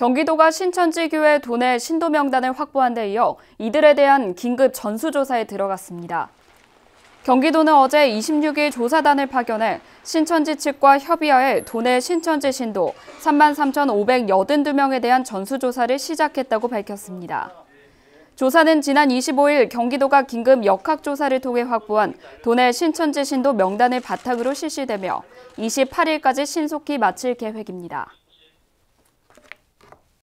경기도가 신천지교회 도내 신도 명단을 확보한 데 이어 이들에 대한 긴급 전수조사에 들어갔습니다. 경기도는 어제 26일 조사단을 파견해 신천지 측과 협의하에 도내 신천지 신도 33,582명에 대한 전수조사를 시작했다고 밝혔습니다. 조사는 지난 25일 경기도가 긴급 역학조사를 통해 확보한 도내 신천지 신도 명단을 바탕으로 실시되며 28일까지 신속히 마칠 계획입니다.